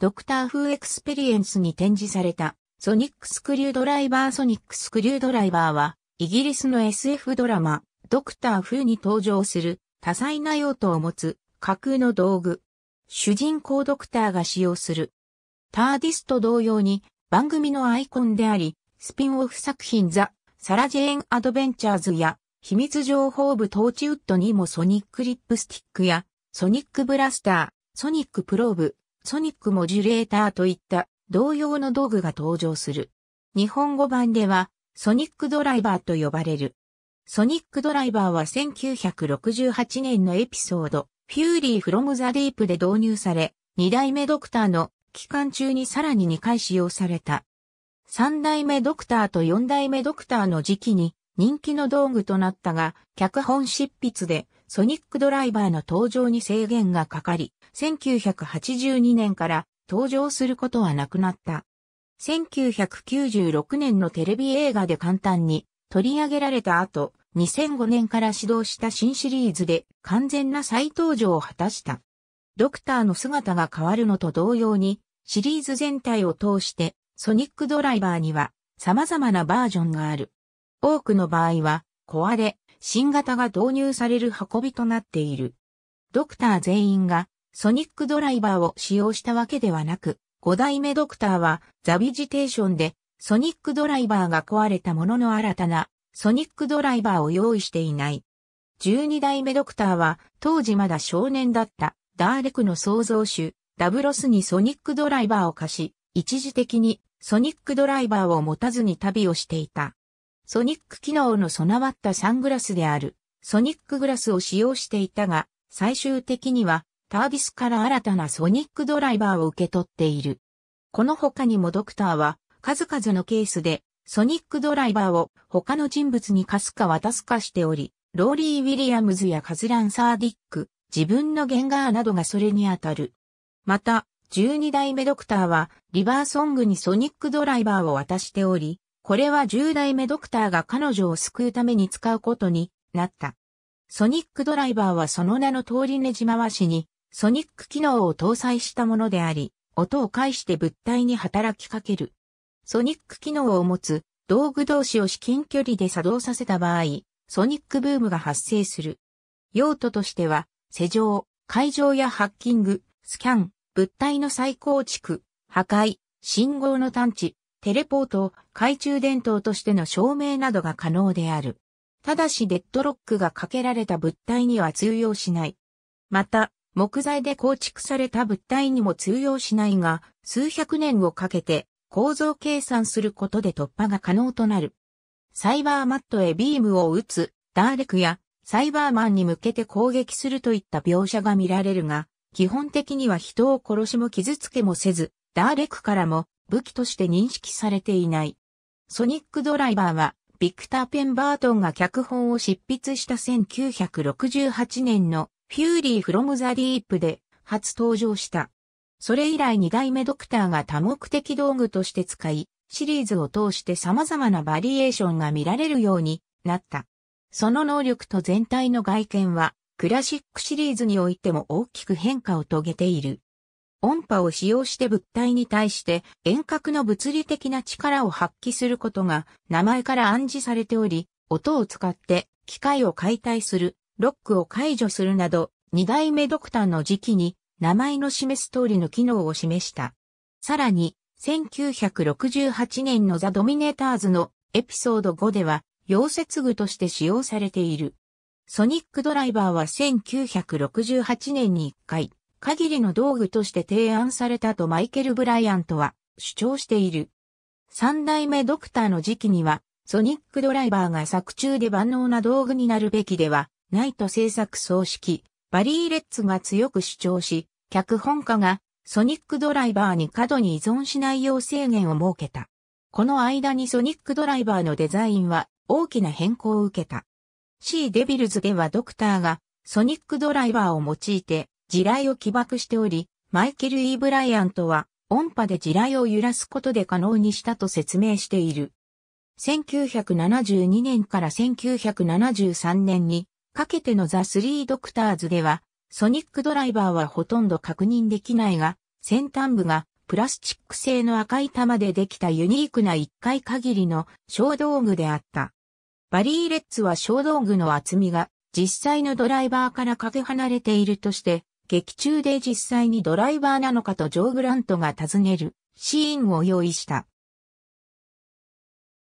ドクター風エクスペリエンスに展示されたソニックスクリュードライバーソニックスクリュードライバーはイギリスの SF ドラマドクター風に登場する多彩な用途を持つ架空の道具。主人公ドクターが使用する。ターディスと同様に番組のアイコンであり、スピンオフ作品ザ・サラジェーン・アドベンチャーズや秘密情報部トーチウッドにもソニックリップスティックやソニックブラスター、ソニックプローブ、ソニックモジュレーターといった同様の道具が登場する。日本語版ではソニックドライバーと呼ばれる。ソニックドライバーは1968年のエピソード、フューリーフロムザディープで導入され、2代目ドクターの期間中にさらに2回使用された。3代目ドクターと4代目ドクターの時期に人気の道具となったが、脚本執筆でソニックドライバーの登場に制限がかかり、1982年から登場することはなくなった。1996年のテレビ映画で簡単に取り上げられた後、2005年から始動した新シリーズで完全な再登場を果たした。ドクターの姿が変わるのと同様に、シリーズ全体を通してソニックドライバーには様々なバージョンがある。多くの場合は、壊れ、新型が導入される運びとなっている。ドクター全員がソニックドライバーを使用したわけではなく、5代目ドクターはザビジテーションでソニックドライバーが壊れたものの新たなソニックドライバーを用意していない。12代目ドクターは当時まだ少年だったダーレクの創造主ダブロスにソニックドライバーを貸し、一時的にソニックドライバーを持たずに旅をしていた。ソニック機能の備わったサングラスである、ソニックグラスを使用していたが、最終的には、タービスから新たなソニックドライバーを受け取っている。この他にもドクターは、数々のケースで、ソニックドライバーを他の人物に貸すか渡すかしており、ローリー・ウィリアムズやカズラン・サーディック、自分のゲンガーなどがそれにあたる。また、12代目ドクターは、リバーソングにソニックドライバーを渡しており、これは10代目ドクターが彼女を救うために使うことになった。ソニックドライバーはその名の通りネジ回しにソニック機能を搭載したものであり、音を介して物体に働きかける。ソニック機能を持つ道具同士を至近距離で作動させた場合、ソニックブームが発生する。用途としては、施錠、会場やハッキング、スキャン、物体の再構築、破壊、信号の探知、テレポート、懐中電灯としての照明などが可能である。ただしデッドロックがかけられた物体には通用しない。また、木材で構築された物体にも通用しないが、数百年をかけて構造計算することで突破が可能となる。サイバーマットへビームを打つ、ダーレクやサイバーマンに向けて攻撃するといった描写が見られるが、基本的には人を殺しも傷つけもせず、ダーレクからも武器として認識されていない。ソニックドライバーは、ビクター・ペンバートンが脚本を執筆した1968年のフューリー・フロム・ザ・ディープで初登場した。それ以来2代目ドクターが多目的道具として使い、シリーズを通して様々なバリエーションが見られるようになった。その能力と全体の外見は、クラシックシリーズにおいても大きく変化を遂げている。音波を使用して物体に対して遠隔の物理的な力を発揮することが名前から暗示されており、音を使って機械を解体する、ロックを解除するなど、二代目ドクターの時期に名前の示す通りの機能を示した。さらに、1968年のザ・ドミネーターズのエピソード5では、溶接具として使用されている。ソニックドライバーは1968年に1回、限りの道具として提案されたとマイケル・ブライアントは主張している。三代目ドクターの時期には、ソニックドライバーが作中で万能な道具になるべきではないと制作総指揮、バリー・レッツが強く主張し、脚本家がソニックドライバーに過度に依存しないよう制限を設けた。この間にソニックドライバーのデザインは大きな変更を受けた。C デビルズではドクターがソニックドライバーを用いて地雷を起爆しており、マイケル・イー・ブライアントは音波で地雷を揺らすことで可能にしたと説明している。1972年から1973年にかけてのザ・スリー・ドクターズでは、ソニックドライバーはほとんど確認できないが、先端部がプラスチック製の赤い玉でできたユニークな一回限りの小道具であった。バリーレッツは小道具の厚みが実際のドライバーからかけ離れているとして劇中で実際にドライバーなのかとジョー・グラントが尋ねるシーンを用意した。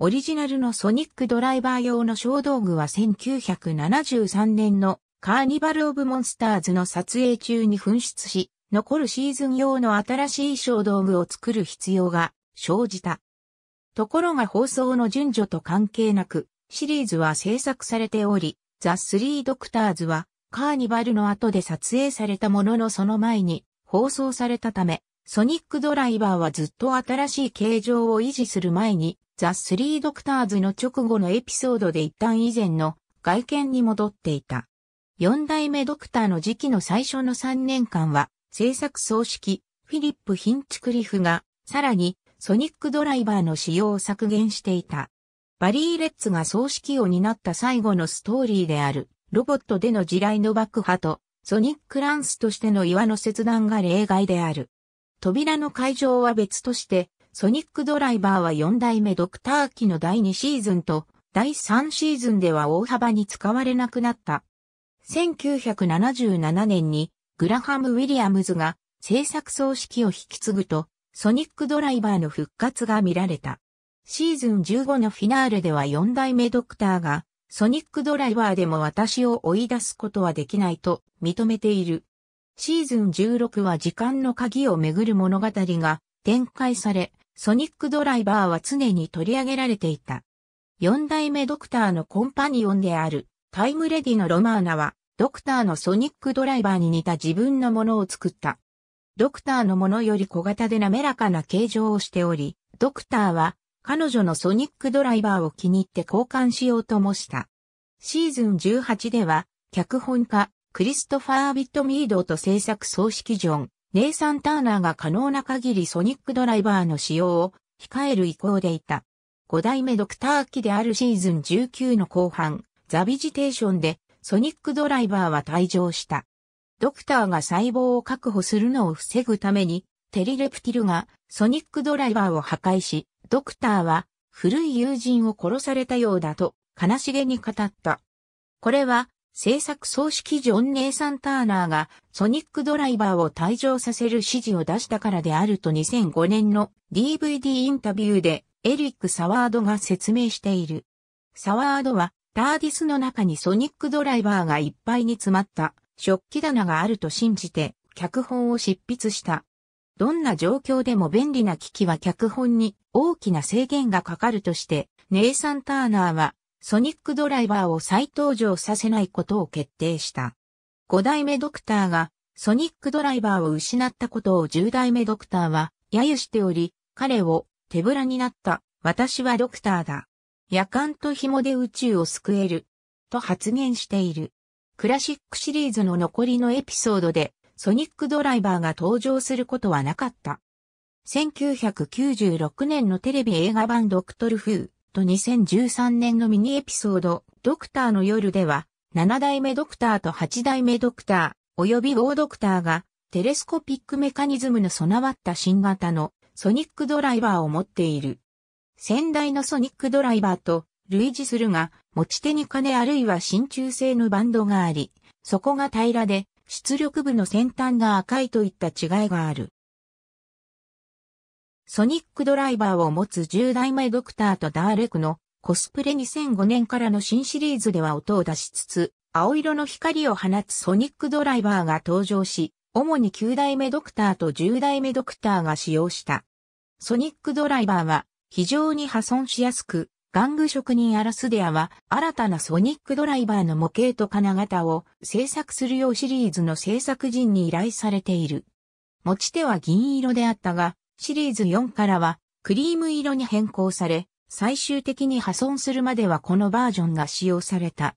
オリジナルのソニックドライバー用の小道具は1973年のカーニバル・オブ・モンスターズの撮影中に紛失し、残るシーズン用の新しい小道具を作る必要が生じた。ところが放送の順序と関係なく、シリーズは制作されており、ザ・スリー・ドクターズはカーニバルの後で撮影されたもののその前に放送されたため、ソニックドライバーはずっと新しい形状を維持する前に、ザ・スリー・ドクターズの直後のエピソードで一旦以前の外見に戻っていた。4代目ドクターの時期の最初の3年間は、制作総指揮、フィリップ・ヒンチクリフが、さらに、ソニックドライバーの使用を削減していた。バリー・レッツが総指揮を担った最後のストーリーである。ロボットでの地雷の爆破と、ソニックランスとしての岩の切断が例外である。扉の会場は別として、ソニックドライバーは4代目ドクター機の第2シーズンと、第3シーズンでは大幅に使われなくなった。1977年に、グラハム・ウィリアムズが制作総指揮を引き継ぐと、ソニックドライバーの復活が見られた。シーズン15のフィナーレでは4代目ドクターがソニックドライバーでも私を追い出すことはできないと認めている。シーズン16は時間の鍵をめぐる物語が展開され、ソニックドライバーは常に取り上げられていた。四代目ドクターのコンパニオンであるタイムレディのロマーナは、ドクターのソニックドライバーに似た自分のものを作った。ドクターのものより小型で滑らかな形状をしており、ドクターは彼女のソニックドライバーを気に入って交換しようともした。シーズン18では、脚本家、クリストファー・ビットミードと制作総指揮ジョン、ネイサン・ターナーが可能な限りソニックドライバーの使用を控える意向でいた。5代目ドクター機であるシーズン19の後半、ザビジテーションでソニックドライバーは退場した。ドクターが細胞を確保するのを防ぐためにテリレプティルがソニックドライバーを破壊し、ドクターは古い友人を殺されたようだと悲しげに語った。これは制作総指揮ジョン・ネイサン・ターナーがソニックドライバーを退場させる指示を出したからであると2005年の DVD インタビューでエリック・サワードが説明している。サワードはターディスの中にソニックドライバーがいっぱいに詰まった食器棚があると信じて脚本を執筆した。どんな状況でも便利な機器は脚本に大きな制限がかかるとして、ネイサン・ターナーはソニックドライバーを再登場させないことを決定した。5代目ドクターがソニックドライバーを失ったことを10代目ドクターは揶揄しており、彼を手ぶらになった私はドクターだ。夜間と紐で宇宙を救える。と発言している。クラシックシリーズの残りのエピソードでソニックドライバーが登場することはなかった。1996年のテレビ映画版ドクトルフーと2013年のミニエピソードドクターの夜では7代目ドクターと8代目ドクター及びードクターがテレスコピックメカニズムの備わった新型のソニックドライバーを持っている。先代のソニックドライバーと類似するが持ち手に金あるいは真鍮製のバンドがあり、そこが平らで出力部の先端が赤いといった違いがある。ソニックドライバーを持つ10代目ドクターとダーレクのコスプレ2005年からの新シリーズでは音を出しつつ、青色の光を放つソニックドライバーが登場し、主に9代目ドクターと10代目ドクターが使用した。ソニックドライバーは非常に破損しやすく、玩具職人アラスデアは新たなソニックドライバーの模型と金型を制作するようシリーズの制作陣に依頼されている。持ち手は銀色であったが、シリーズ4からはクリーム色に変更され、最終的に破損するまではこのバージョンが使用された。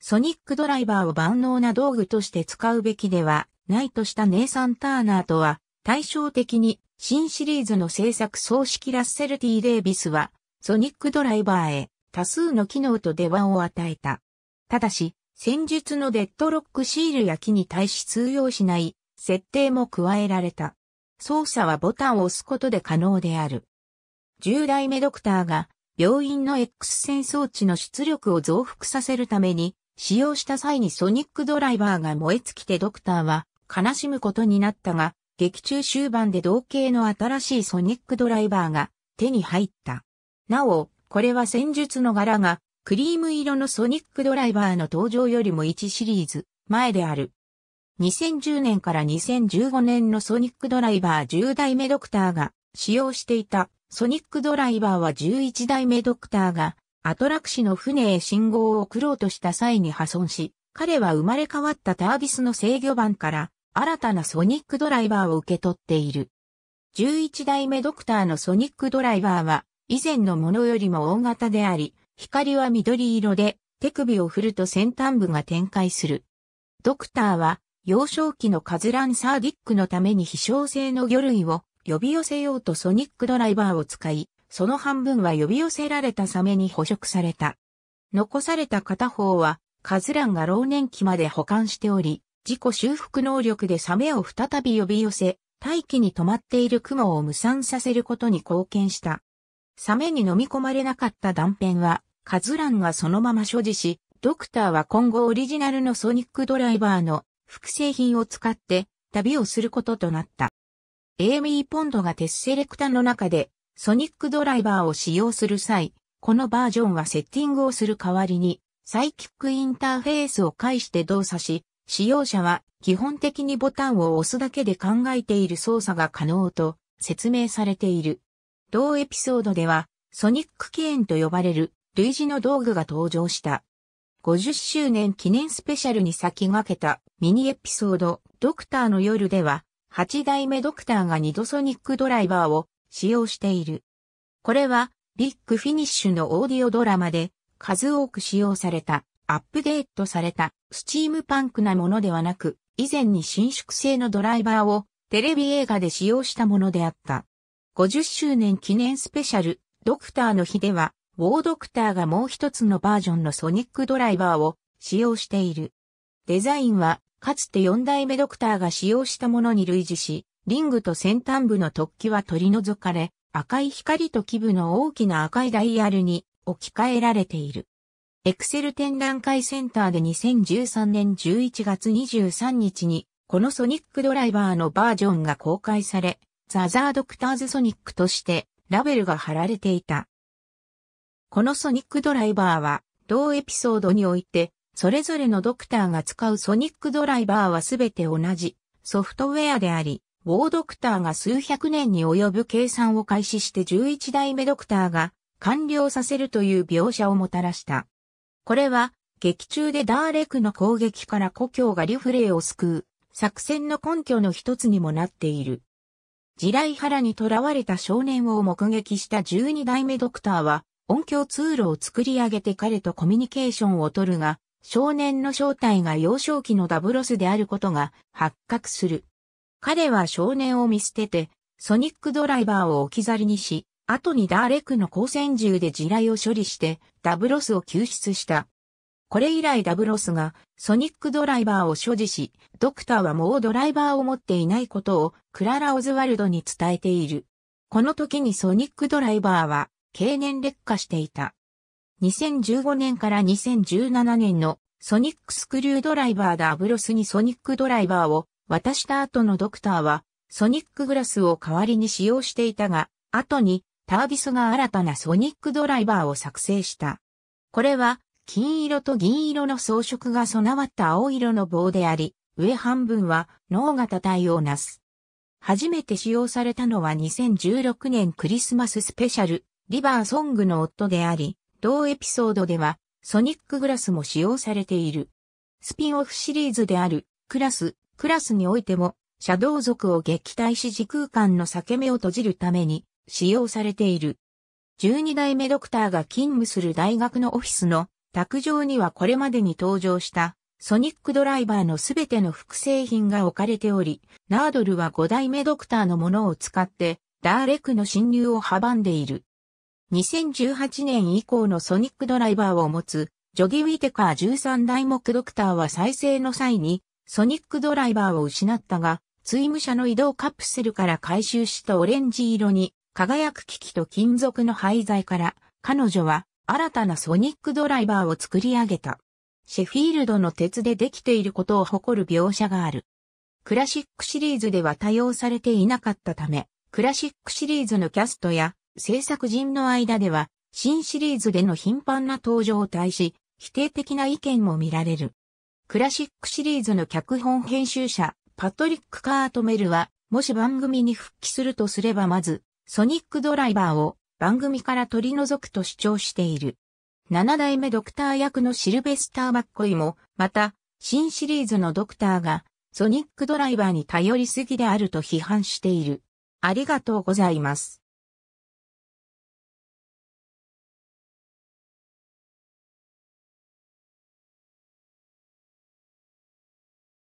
ソニックドライバーを万能な道具として使うべきではないとしたネイサン・ターナーとは対照的に新シリーズの制作総指揮ラッセル・ティ・デイビスはソニックドライバーへ多数の機能と出番を与えた。ただし、戦術のデッドロックシールや木に対し通用しない設定も加えられた。操作はボタンを押すことで可能である。10代目ドクターが病院の X 線装置の出力を増幅させるために使用した際にソニックドライバーが燃え尽きてドクターは悲しむことになったが劇中終盤で同型の新しいソニックドライバーが手に入った。なお、これは戦術の柄が、クリーム色のソニックドライバーの登場よりも1シリーズ前である。2010年から2015年のソニックドライバー10代目ドクターが使用していたソニックドライバーは11代目ドクターがアトラクシの船へ信号を送ろうとした際に破損し、彼は生まれ変わったタービスの制御盤から新たなソニックドライバーを受け取っている。11代目ドクターのソニックドライバーは以前のものよりも大型であり、光は緑色で、手首を振ると先端部が展開する。ドクターは、幼少期のカズランサーディックのために飛翔性の魚類を呼び寄せようとソニックドライバーを使い、その半分は呼び寄せられたサメに捕食された。残された片方は、カズランが老年期まで保管しており、自己修復能力でサメを再び呼び寄せ、大気に止まっている雲を無産させることに貢献した。サメに飲み込まれなかった断片は、カズランがそのまま所持し、ドクターは今後オリジナルのソニックドライバーの複製品を使って旅をすることとなった。エイミー・ポンドがテスセレクタの中でソニックドライバーを使用する際、このバージョンはセッティングをする代わりにサイキックインターフェースを介して動作し、使用者は基本的にボタンを押すだけで考えている操作が可能と説明されている。同エピソードでは、ソニックケーンと呼ばれる類似の道具が登場した。50周年記念スペシャルに先駆けたミニエピソードドクターの夜では、8代目ドクターが2度ソニックドライバーを使用している。これはビッグフィニッシュのオーディオドラマで数多く使用された、アップデートされたスチームパンクなものではなく、以前に伸縮性のドライバーをテレビ映画で使用したものであった。50周年記念スペシャル、ドクターの日では、ウォードクターがもう一つのバージョンのソニックドライバーを使用している。デザインは、かつて4代目ドクターが使用したものに類似し、リングと先端部の突起は取り除かれ、赤い光と基部の大きな赤いダイヤルに置き換えられている。エクセル展覧会センターで2013年11月23日に、このソニックドライバーのバージョンが公開され、ザ・ザー・ドクターズ・ソニックとしてラベルが貼られていた。このソニックドライバーは、同エピソードにおいて、それぞれのドクターが使うソニックドライバーはすべて同じソフトウェアであり、ウォードクターが数百年に及ぶ計算を開始して11代目ドクターが完了させるという描写をもたらした。これは、劇中でダーレクの攻撃から故郷がリュフレイを救う作戦の根拠の一つにもなっている。地雷原に囚われた少年を目撃した12代目ドクターは、音響通路を作り上げて彼とコミュニケーションを取るが、少年の正体が幼少期のダブロスであることが発覚する。彼は少年を見捨てて、ソニックドライバーを置き去りにし、後にダーレクの光線銃で地雷を処理して、ダブロスを救出した。これ以来ダブロスがソニックドライバーを所持し、ドクターはもうドライバーを持っていないことをクララ・オズワルドに伝えている。この時にソニックドライバーは経年劣化していた。2015年から2017年のソニックスクリュードライバーダブロスにソニックドライバーを渡した後のドクターはソニックグラスを代わりに使用していたが、後にタービスが新たなソニックドライバーを作成した。これは金色と銀色の装飾が備わった青色の棒であり、上半分は脳型対応なす。初めて使用されたのは2016年クリスマススペシャル、リバーソングの夫であり、同エピソードではソニックグラスも使用されている。スピンオフシリーズである、クラス、クラスにおいても、シャドウ族を撃退し時空間の裂け目を閉じるために使用されている。12代目ドクターが勤務する大学のオフィスの卓上にはこれまでに登場したソニックドライバーのすべての複製品が置かれており、ナードルは5代目ドクターのものを使ってダーレクの侵入を阻んでいる。2018年以降のソニックドライバーを持つジョギ・ウィテカー13代目ドクターは再生の際にソニックドライバーを失ったが、追イ者の移動カプセルから回収したオレンジ色に輝く機器と金属の廃材から彼女は新たなソニックドライバーを作り上げた。シェフィールドの鉄でできていることを誇る描写がある。クラシックシリーズでは多用されていなかったため、クラシックシリーズのキャストや制作人の間では、新シリーズでの頻繁な登場を対し、否定的な意見も見られる。クラシックシリーズの脚本編集者、パトリック・カートメルは、もし番組に復帰するとすればまず、ソニックドライバーを番組から取り除くと主張している。7代目ドクター役のシルベスター・マッコイも、また、新シリーズのドクターが、ソニックドライバーに頼りすぎであると批判している。ありがとうございます。